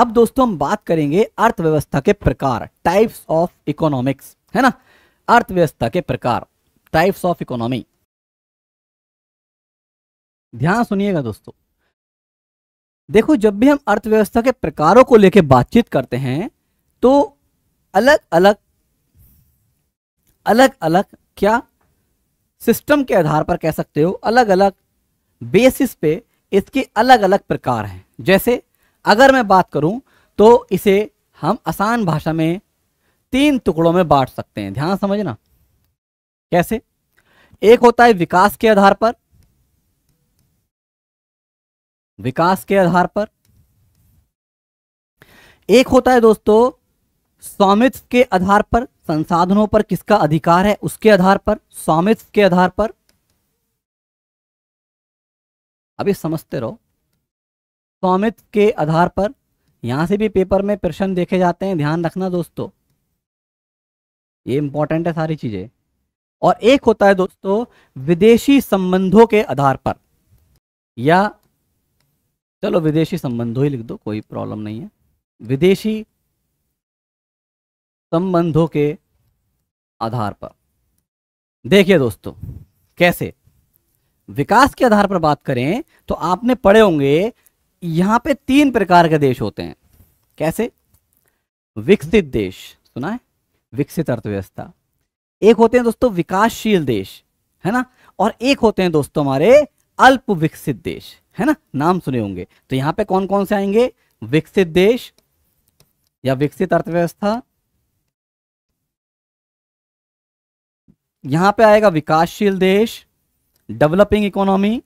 अब दोस्तों हम बात करेंगे अर्थव्यवस्था के प्रकार टाइप्स ऑफ इकोनॉमिक्स है ना अर्थव्यवस्था के प्रकार टाइप्स ऑफ इकोनॉमी ध्यान सुनिएगा दोस्तों देखो जब भी हम अर्थव्यवस्था के प्रकारों को लेकर बातचीत करते हैं तो अलग अलग अलग अलग क्या सिस्टम के आधार पर कह सकते हो अलग अलग बेसिस पे इसके अलग अलग प्रकार हैं जैसे अगर मैं बात करूं तो इसे हम आसान भाषा में तीन टुकड़ों में बांट सकते हैं ध्यान समझना कैसे एक होता है विकास के आधार पर विकास के आधार पर एक होता है दोस्तों स्वामित्व के आधार पर संसाधनों पर किसका अधिकार है उसके आधार पर स्वामित्व के आधार पर अभी समझते रहो स्वामित्व के आधार पर यहाँ से भी पेपर में प्रश्न देखे जाते हैं ध्यान रखना दोस्तों ये इंपॉर्टेंट है सारी चीज़ें और एक होता है दोस्तों विदेशी संबंधों के आधार पर या चलो विदेशी संबंधों ही लिख दो कोई प्रॉब्लम नहीं है विदेशी संबंधों के आधार पर देखिए दोस्तों कैसे विकास के आधार पर बात करें तो आपने पढ़े होंगे यहां पे तीन प्रकार के देश होते हैं कैसे विकसित देश सुना है विकसित अर्थव्यवस्था एक होते हैं दोस्तों विकासशील देश है ना और एक होते हैं दोस्तों हमारे अल्प विकसित देश है ना नाम सुने होंगे तो यहां पे कौन कौन से आएंगे विकसित देश या विकसित अर्थव्यवस्था यहां पे आएगा विकासशील देश डेवलपिंग इकोनॉमी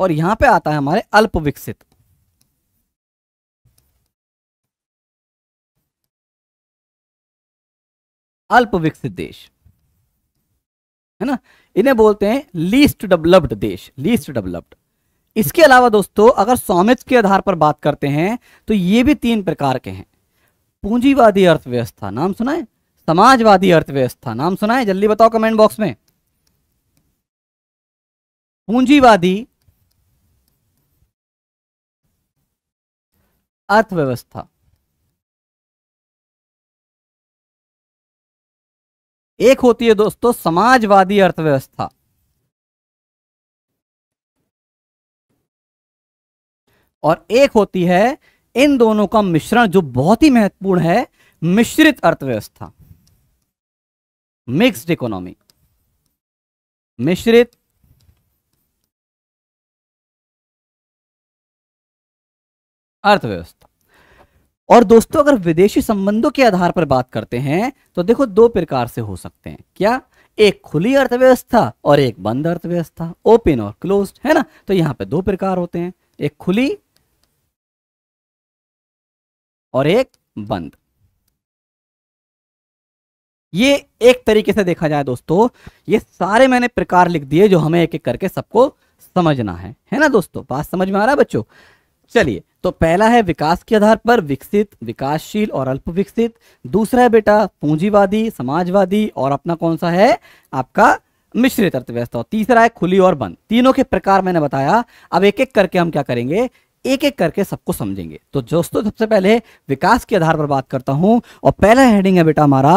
और यहां पे आता है हमारे अल्प विकसित अल्प विकसित देश है ना इन्हें बोलते हैं लीस्ट डेवलप्ड देश लीस्ट डेवलप्ड इसके अलावा दोस्तों अगर स्वामित्व के आधार पर बात करते हैं तो ये भी तीन प्रकार के हैं पूंजीवादी अर्थव्यवस्था नाम सुना है समाजवादी अर्थव्यवस्था नाम सुना है जल्दी बताओ कमेंट बॉक्स में पूंजीवादी अर्थव्यवस्था एक होती है दोस्तों समाजवादी अर्थव्यवस्था और एक होती है इन दोनों का मिश्रण जो बहुत ही महत्वपूर्ण है मिश्रित अर्थव्यवस्था मिक्स्ड इकोनॉमी मिश्रित अर्थव्यवस्था और दोस्तों अगर विदेशी संबंधों के आधार पर बात करते हैं तो देखो दो प्रकार से हो सकते हैं क्या एक खुली अर्थव्यवस्था और एक बंद अर्थव्यवस्था ओपन और क्लोज है ना तो यहां पे दो प्रकार होते हैं एक खुली और एक बंद ये एक तरीके से देखा जाए दोस्तों ये सारे मैंने प्रकार लिख दिए जो हमें एक एक करके सबको समझना है है ना दोस्तों बात समझ में आ रहा है बच्चों चलिए तो पहला है विकास के आधार पर विकसित विकासशील और अल्प विकसित दूसरा है बेटा पूंजीवादी समाजवादी और अपना कौन सा है आपका मिश्रित अर्थव्यवस्था तीसरा है खुली और बंद तीनों के प्रकार मैंने बताया अब एक एक करके हम क्या करेंगे एक एक करके सबको समझेंगे तो दोस्तों सबसे पहले विकास के आधार पर बात करता हूं और पहला हेडिंग है बेटा हमारा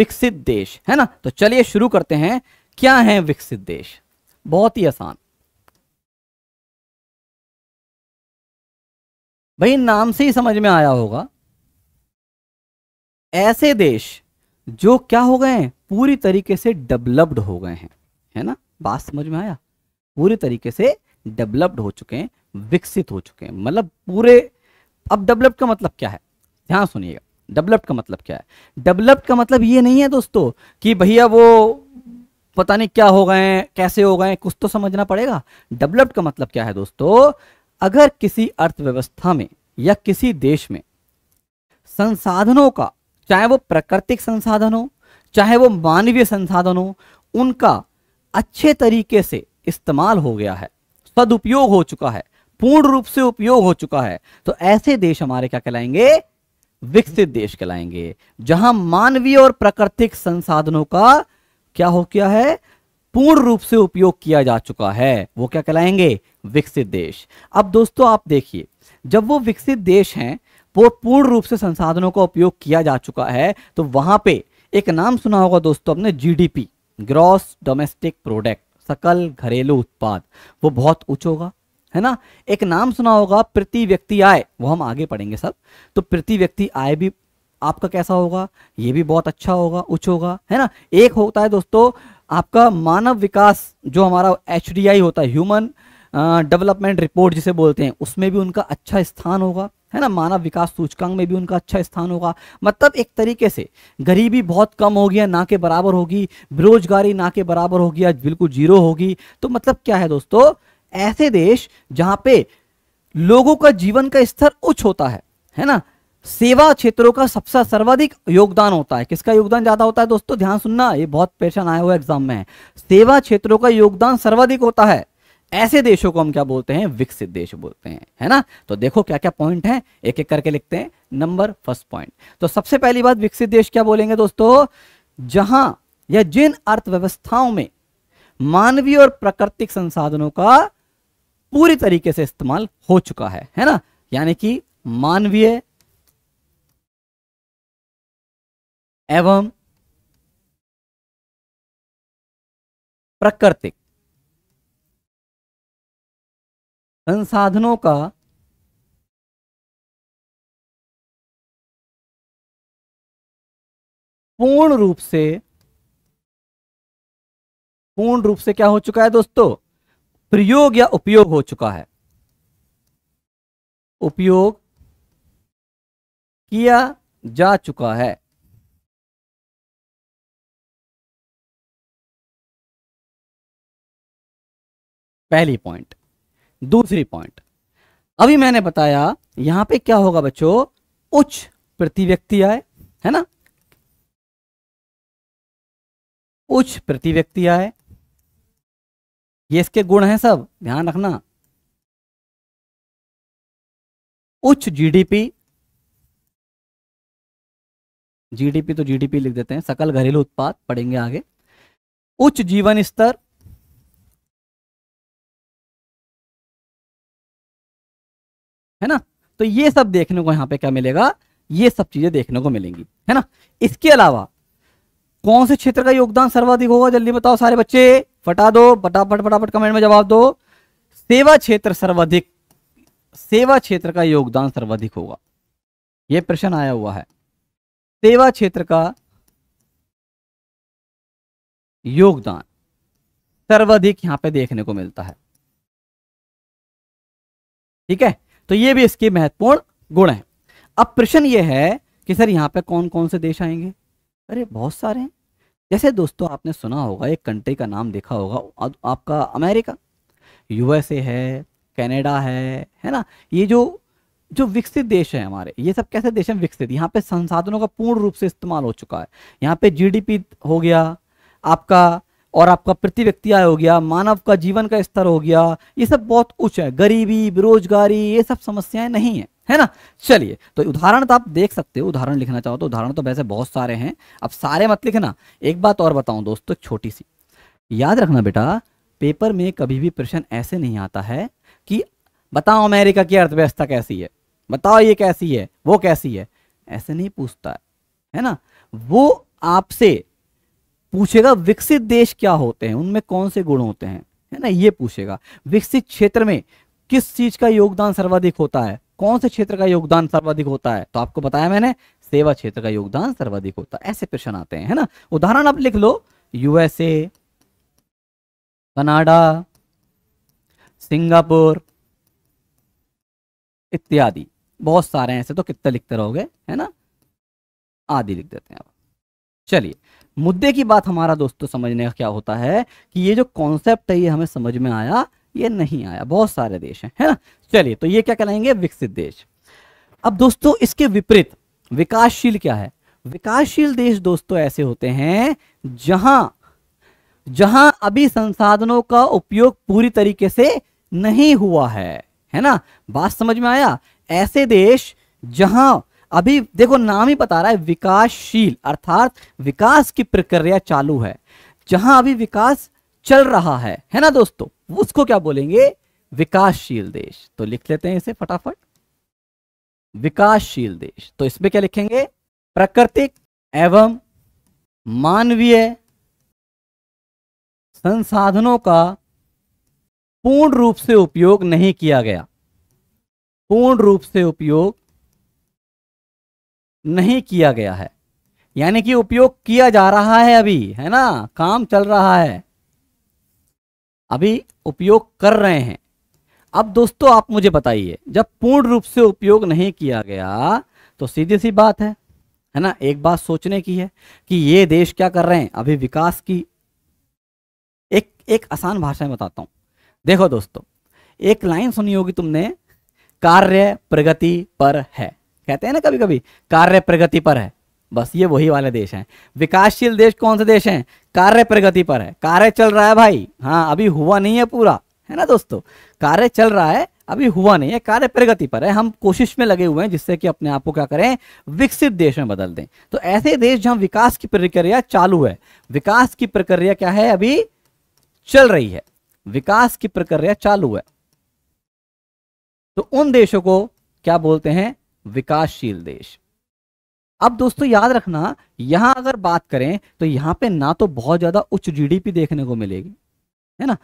विकसित देश है ना तो चलिए शुरू करते हैं क्या है विकसित देश बहुत ही आसान भाई नाम से ही समझ में आया होगा ऐसे देश जो क्या हो गए हैं पूरी तरीके से डेवलप्ड हो गए हैं है ना बात समझ में आया पूरी तरीके से डेवलप्ड हो चुके हैं विकसित हो चुके हैं मतलब पूरे अब डेवलप्ड का मतलब क्या है ध्यान सुनिएगा डेवलप्ड का मतलब क्या है डेवलप्ड का मतलब ये नहीं है दोस्तों कि भैया वो पता नहीं क्या हो गए कैसे हो गए कुछ तो समझना पड़ेगा डेवलप्ड का मतलब क्या है दोस्तों अगर किसी अर्थव्यवस्था में या किसी देश में संसाधनों का चाहे वो प्राकृतिक संसाधन हो चाहे वो मानवीय संसाधन हो उनका अच्छे तरीके से इस्तेमाल हो गया है सदुपयोग हो चुका है पूर्ण रूप से उपयोग हो चुका है तो ऐसे देश हमारे क्या कहलाएंगे विकसित देश कहलाएंगे जहां मानवीय और प्राकृतिक संसाधनों का क्या हो गया है पूर्ण रूप से उपयोग किया जा चुका है वो क्या कहलाएंगे विकसित देश अब दोस्तों आप देखिए जब वो विकसित देश हैं वो पूर्ण रूप से संसाधनों का उपयोग किया जा चुका है तो वहां पे एक नाम सुना होगा दोस्तों अपने जीडीपी ग्रॉस डोमेस्टिक प्रोडक्ट सकल घरेलू उत्पाद वो बहुत उच्च होगा है ना एक नाम सुना होगा प्रति व्यक्ति आय वो हम आगे पढ़ेंगे सब तो प्रति व्यक्ति आय भी आपका कैसा होगा ये भी बहुत अच्छा होगा उच्च होगा है ना एक होता है दोस्तों आपका मानव विकास जो हमारा एच होता है ह्यूमन डेवलपमेंट रिपोर्ट जिसे बोलते हैं उसमें भी उनका अच्छा स्थान होगा है ना मानव विकास सूचकांक में भी उनका अच्छा स्थान होगा मतलब एक तरीके से गरीबी बहुत कम हो गया ना के बराबर होगी बेरोजगारी ना के बराबर होगी आज बिल्कुल जीरो होगी तो मतलब क्या है दोस्तों ऐसे देश जहाँ पे लोगों का जीवन का स्तर उच्च होता है है ना सेवा क्षेत्रों का सबसे सर्वाधिक योगदान होता है किसका योगदान ज्यादा होता है दोस्तों ध्यान सुनना ये बहुत पेशन आया हुआ एग्जाम में है सेवा क्षेत्रों का योगदान सर्वाधिक होता है ऐसे देशों को हम क्या बोलते हैं विकसित देश बोलते हैं है ना तो देखो क्या क्या पॉइंट है एक एक करके लिखते हैं नंबर फर्स्ट पॉइंट तो सबसे पहली बात विकसित देश क्या बोलेंगे दोस्तों जहां या जिन अर्थव्यवस्थाओं में मानवीय और प्राकृतिक संसाधनों का पूरी तरीके से इस्तेमाल हो चुका है है ना यानी कि मानवीय एवं प्राकृतिक संसाधनों का पूर्ण रूप से पूर्ण रूप से क्या हो चुका है दोस्तों प्रयोग या उपयोग हो चुका है उपयोग किया जा चुका है पहली पॉइंट दूसरी पॉइंट अभी मैंने बताया यहां पे क्या होगा बच्चों उच्च प्रति व्यक्ति आय है ना उच्च प्रति व्यक्ति आय ये इसके गुण हैं सब ध्यान रखना उच्च जीडीपी जीडीपी तो जीडीपी लिख देते हैं सकल घरेलू उत्पाद पढ़ेंगे आगे उच्च जीवन स्तर है ना तो ये सब देखने को यहाँ पे क्या मिलेगा ये सब चीजें देखने को मिलेंगी है ना इसके अलावा कौन से क्षेत्र का योगदान सर्वाधिक होगा जल्दी बताओ सारे बच्चे फटा दो फटाफट फटाफट कमेंट में जवाब दो सेवा क्षेत्र सर्वाधिक सेवा क्षेत्र का योगदान सर्वाधिक होगा यह प्रश्न आया हुआ है सेवा क्षेत्र का योगदान सर्वाधिक यहां पे देखने को मिलता है ठीक है तो ये भी इसके महत्वपूर्ण गुण है अब प्रश्न ये है कि सर यहाँ पे कौन कौन से देश आएंगे अरे बहुत सारे हैं जैसे दोस्तों आपने सुना होगा एक कंट्री का नाम देखा होगा आपका अमेरिका यूएसए है कनाडा है है ना ये जो जो विकसित देश है हमारे ये सब कैसे देश हैं विकसित यहाँ पे संसाधनों का पूर्ण रूप से इस्तेमाल हो चुका है यहाँ पे जीडीपी हो गया आपका और आपका प्रति व्यक्ति आय हो गया मानव का जीवन का स्तर हो गया ये सब बहुत उच्च है गरीबी बेरोजगारी ये सब समस्याएं नहीं है है ना चलिए तो उदाहरण तो आप देख सकते हो उदाहरण लिखना चाहो तो उदाहरण तो वैसे बहुत सारे हैं अब सारे मत लिखना एक बात और बताऊं दोस्तों छोटी सी याद रखना बेटा पेपर में कभी भी प्रश्न ऐसे नहीं आता है कि बताओ अमेरिका की अर्थव्यवस्था कैसी है बताओ ये कैसी है वो कैसी है ऐसे नहीं पूछता है है ना वो आपसे पूछेगा विकसित देश क्या होते हैं उनमें कौन से गुण होते हैं है ना ये पूछेगा विकसित क्षेत्र में किस चीज का योगदान सर्वाधिक होता है कौन से क्षेत्र का योगदान सर्वाधिक होता है तो आपको बताया मैंने सेवा क्षेत्र का योगदान सर्वाधिक होता है ऐसे प्रश्न आते हैं है ना उदाहरण आप लिख लो यूएसए कनाडा सिंगापुर इत्यादि बहुत सारे ऐसे तो कितने लिखते रहोगे है ना आदि लिख देते हैं आप चलिए मुद्दे की बात हमारा दोस्तों समझने का क्या होता है कि ये जो कॉन्सेप्ट है ये हमें समझ में आया ये नहीं आया बहुत सारे देश हैं है ना चलिए तो ये क्या कहलाएंगे विकसित देश अब दोस्तों इसके विपरीत विकासशील क्या है विकासशील देश दोस्तों ऐसे होते हैं जहां जहां अभी संसाधनों का उपयोग पूरी तरीके से नहीं हुआ है है ना बात समझ में आया ऐसे देश जहां अभी देखो नाम ही बता रहा है विकासशील अर्थात विकास की प्रक्रिया चालू है जहां अभी विकास चल रहा है है ना दोस्तों उसको क्या बोलेंगे विकासशील देश तो लिख लेते हैं इसे फटाफट विकासशील देश तो इसमें क्या लिखेंगे प्राकृतिक एवं मानवीय संसाधनों का पूर्ण रूप से उपयोग नहीं किया गया पूर्ण रूप से उपयोग नहीं किया गया है यानी कि उपयोग किया जा रहा है अभी है ना काम चल रहा है अभी उपयोग कर रहे हैं अब दोस्तों आप मुझे बताइए जब पूर्ण रूप से उपयोग नहीं किया गया तो सीधी सी बात है है ना एक बात सोचने की है कि ये देश क्या कर रहे हैं अभी विकास की एक एक आसान भाषा में बताता हूं देखो दोस्तों एक लाइन सुनी होगी तुमने कार्य प्रगति पर है कहते हैं ना कभी कभी कार्य प्रगति पर है बस ये वही वाले देश हैं विकासशील देश कौन से देश हैं कार्य प्रगति पर है कार्य चल रहा है भाई हाँ अभी हुआ नहीं है पूरा है ना दोस्तों कार्य चल रहा है अभी हुआ नहीं है कार्य प्रगति पर है हम कोशिश में लगे हुए हैं जिससे कि अपने आप को क्या करें विकसित देश में बदल दें तो ऐसे देश जहां विकास की प्रक्रिया चालू है विकास की प्रक्रिया क्या है अभी चल रही है विकास की प्रक्रिया चालू है तो उन देशों को क्या बोलते हैं विकासशील देश अब दोस्तों याद रखना यहां अगर बात करें तो यहां पे ना तो बहुत ज्यादा उच्च जीडीपी देखने को मिलेगी है ना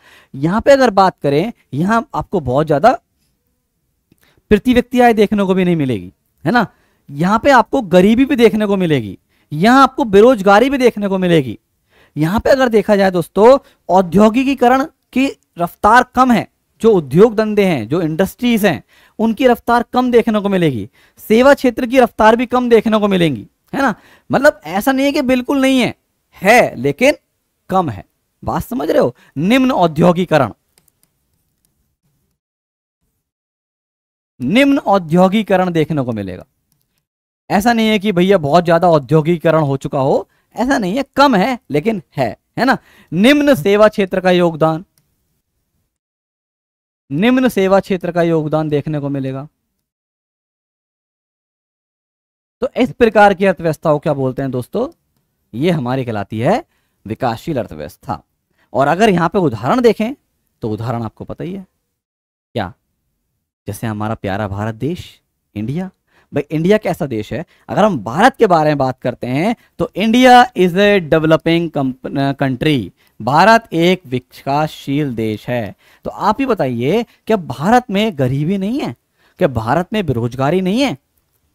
यहां पे अगर बात करें यहां आपको बहुत ज्यादा प्रति व्यक्ति आय देखने को भी नहीं मिलेगी है ना यहां पे आपको गरीबी भी देखने को मिलेगी यहां आपको बेरोजगारी भी देखने को मिलेगी यहां पे अगर देखा जाए दोस्तों औद्योगिकीकरण की रफ्तार कम है जो उद्योग धंधे हैं जो इंडस्ट्रीज हैं उनकी रफ्तार कम देखने को मिलेगी सेवा क्षेत्र की रफ्तार भी कम देखने को मिलेंगी है ना मतलब ऐसा नहीं है कि बिल्कुल नहीं है है लेकिन कम है बात समझ रहे हो निम्न औद्योगिकरण निम्न औद्योगिकरण देखने को मिलेगा ऐसा नहीं है कि भैया बहुत ज्यादा औद्योगिकरण हो चुका हो ऐसा नहीं है कम है लेकिन है है ना निम्न सेवा क्षेत्र का योगदान निम्न सेवा क्षेत्र का योगदान देखने को मिलेगा तो इस प्रकार की अर्थव्यवस्था को क्या बोलते हैं दोस्तों ये हमारी कहलाती है विकासशील अर्थव्यवस्था और अगर यहां पे उदाहरण देखें तो उदाहरण आपको पता ही है क्या जैसे हमारा प्यारा भारत देश इंडिया भाई इंडिया कैसा देश है अगर हम भारत के बारे में बात करते हैं तो India is a developing country Bharat एक विकासशील देश है तो आप ही बताइए क्या भारत में गरीबी नहीं है क्या भारत में बेरोजगारी नहीं है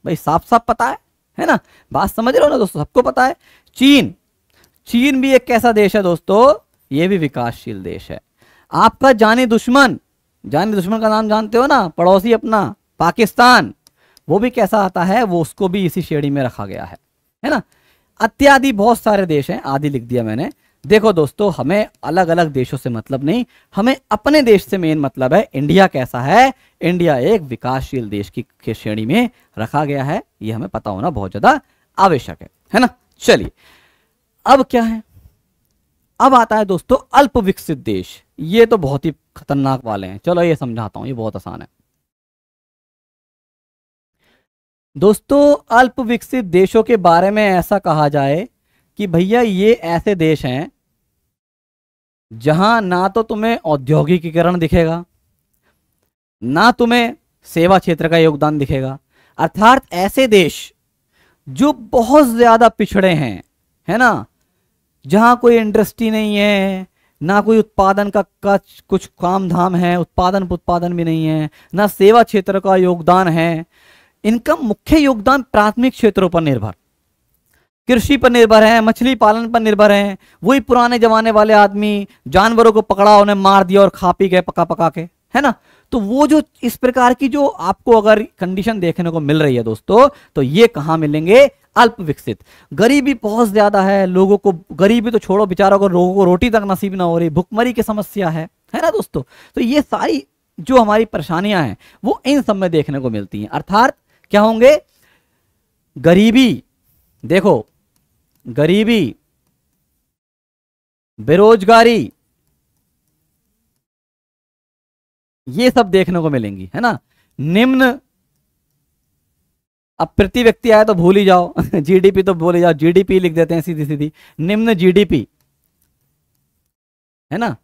भाई साफ साफ पता है है ना बात समझ रहे हो ना दोस्तों सबको पता है चीन चीन भी एक कैसा देश है दोस्तों ये भी विकासशील देश है आपका जाने दुश्मन जाने दुश्मन का नाम जानते हो ना पड़ोसी अपना पाकिस्तान वो भी कैसा आता है वो उसको भी इसी श्रेणी में रखा गया है है ना अत्यादि बहुत सारे देश हैं आदि लिख दिया मैंने देखो दोस्तों हमें अलग अलग देशों से मतलब नहीं हमें अपने देश से मेन मतलब है इंडिया कैसा है इंडिया एक विकासशील देश की श्रेणी में रखा गया है ये हमें पता होना बहुत ज्यादा आवश्यक है है ना चलिए अब क्या है अब आता है दोस्तों अल्प विकसित देश ये तो बहुत ही खतरनाक वाले हैं चलो ये समझाता हूँ ये बहुत आसान है दोस्तों अल्प विकसित देशों के बारे में ऐसा कहा जाए कि भैया ये ऐसे देश हैं जहां ना तो तुम्हें औद्योगिकीकरण दिखेगा ना तुम्हें सेवा क्षेत्र का योगदान दिखेगा अर्थात ऐसे देश जो बहुत ज़्यादा पिछड़े हैं है ना जहां कोई इंडस्ट्री नहीं है ना कोई उत्पादन का कुछ काम धाम है उत्पादन उत्पादन भी नहीं है ना सेवा क्षेत्र का योगदान है इनका मुख्य योगदान प्राथमिक क्षेत्रों पर निर्भर कृषि पर निर्भर है मछली पालन पर निर्भर है वही पुराने जमाने वाले आदमी जानवरों को पकड़ा उन्हें मार दिया और खा पी गए पका पका के है ना तो वो जो इस प्रकार की जो आपको अगर कंडीशन देखने को मिल रही है दोस्तों तो ये कहां मिलेंगे अल्प विकसित गरीबी बहुत ज्यादा है लोगों को गरीबी तो छोड़ो बेचारों को लोगों को रोटी तक नसीब ना हो रही भुखमरी की समस्या है है ना दोस्तों तो ये सारी जो हमारी परेशानियां हैं वो इन सब में देखने को मिलती हैं अर्थात क्या होंगे गरीबी देखो गरीबी बेरोजगारी ये सब देखने को मिलेंगी है ना निम्न अब प्रति व्यक्ति आए तो भूल ही जाओ जीडीपी तो भूल ही जाओ जीडीपी लिख देते हैं सीधी सीधी निम्न जीडीपी है ना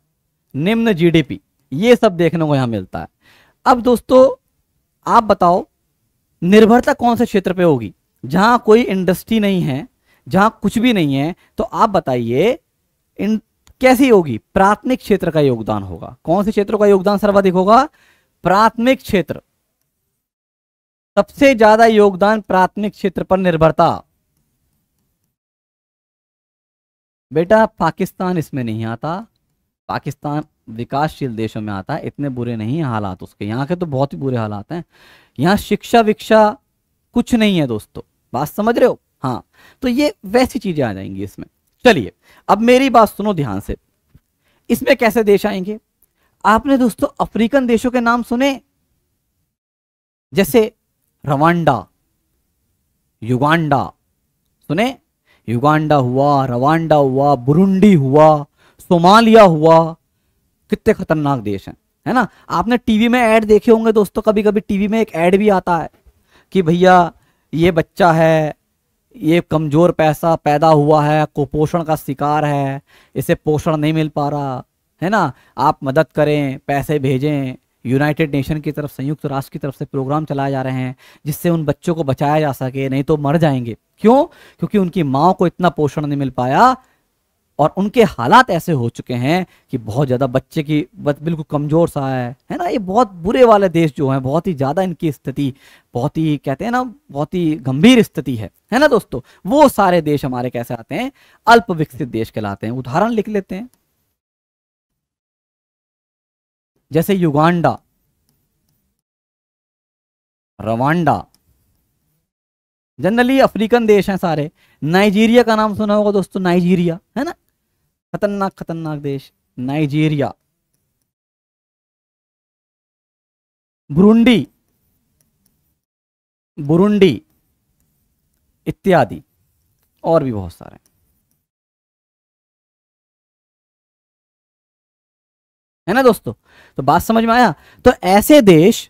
निम्न जीडीपी ये सब देखने को यहां मिलता है अब दोस्तों आप बताओ निर्भरता कौन से क्षेत्र पे होगी जहां कोई इंडस्ट्री नहीं है जहां कुछ भी नहीं है तो आप बताइए कैसी होगी प्राथमिक क्षेत्र का योगदान होगा कौन से क्षेत्रों का योगदान सर्वाधिक होगा प्राथमिक क्षेत्र सबसे ज्यादा योगदान प्राथमिक क्षेत्र पर निर्भरता बेटा पाकिस्तान इसमें नहीं आता पाकिस्तान विकासशील देशों में आता है इतने बुरे नहीं है हालात उसके यहाँ के तो बहुत ही बुरे हालात हैं यहाँ शिक्षा विक्षा कुछ नहीं है दोस्तों बात समझ रहे हो हाँ तो ये वैसी चीजें आ जाएंगी इसमें चलिए अब मेरी बात सुनो ध्यान से इसमें कैसे देश आएंगे आपने दोस्तों अफ्रीकन देशों के नाम सुने जैसे रवांडा युगांडा सुने युगांडा हुआ रवांडा हुआ बुरुंडी हुआ सोमालिया हुआ कितने खतरनाक देश हैं है ना आपने टीवी में ऐड देखे होंगे दोस्तों कभी कभी टीवी में एक ऐड भी आता है कि भैया ये बच्चा है ये कमज़ोर पैसा पैदा हुआ है कुपोषण का शिकार है इसे पोषण नहीं मिल पा रहा है ना आप मदद करें पैसे भेजें यूनाइटेड नेशन की तरफ संयुक्त राष्ट्र की तरफ से प्रोग्राम चलाए जा रहे हैं जिससे उन बच्चों को बचाया जा सके नहीं तो मर जाएंगे क्यों क्योंकि उनकी माओ को इतना पोषण नहीं मिल पाया और उनके हालात ऐसे हो चुके हैं कि बहुत ज़्यादा बच्चे की बिल्कुल कमज़ोर सा है है ना ये बहुत बुरे वाले देश जो हैं बहुत ही ज़्यादा इनकी स्थिति बहुत ही कहते हैं ना बहुत ही गंभीर स्थिति है है ना दोस्तों वो सारे देश हमारे कैसे आते हैं अल्प विकसित देश कहलाते हैं उदाहरण लिख लेते हैं जैसे युगांडा रवांडा जनरली अफ्रीकन देश हैं सारे नाइजीरिया का नाम सुना होगा दोस्तों नाइजीरिया है ना खतरनाक खतरनाक देश नाइजीरिया बुरुंडी बुरुंडी इत्यादि और भी बहुत सारे हैं है ना दोस्तों तो बात समझ में आया तो ऐसे देश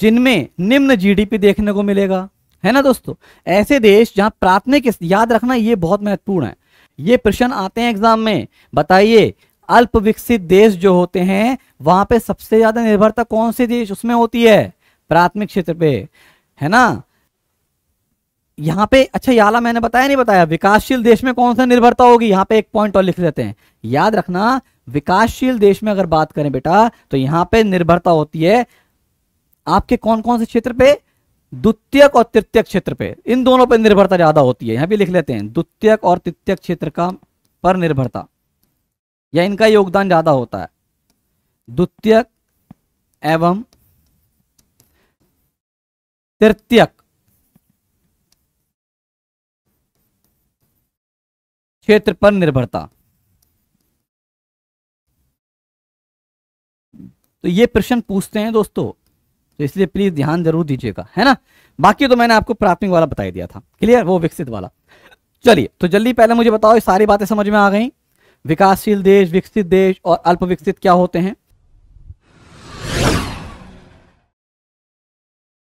जिनमें निम्न जीडीपी देखने को मिलेगा है ना दोस्तों ऐसे देश जहां प्राथमिक याद रखना ये बहुत महत्वपूर्ण है ये प्रश्न आते हैं एग्जाम में बताइए अल्प विकसित देश जो होते हैं वहां पे सबसे ज्यादा निर्भरता कौन से देश उसमें होती है प्राथमिक क्षेत्र पे है ना यहाँ पे अच्छा याला मैंने बताया नहीं बताया विकासशील देश में कौन सा निर्भरता होगी यहाँ पे एक पॉइंट और लिख लेते हैं याद रखना विकासशील देश में अगर बात करें बेटा तो यहाँ पे निर्भरता होती है आपके कौन कौन से क्षेत्र पे द्वितीयक और तृतीय क्षेत्र पे इन दोनों पर निर्भरता ज्यादा होती है यहां भी लिख लेते हैं द्वितीयक और तृतीय क्षेत्र का पर निर्भरता या इनका योगदान ज्यादा होता है द्वितीयक एवं तृतीयक क्षेत्र पर निर्भरता तो ये प्रश्न पूछते हैं दोस्तों तो इसलिए प्लीज ध्यान जरूर दीजिएगा है ना बाकी तो मैंने आपको प्राथमिक वाला बताई दिया था क्लियर वो विकसित वाला चलिए तो जल्दी पहले मुझे बताओ ये सारी बातें समझ में आ गई विकासशील देश विकसित देश और अल्प विकसित क्या होते हैं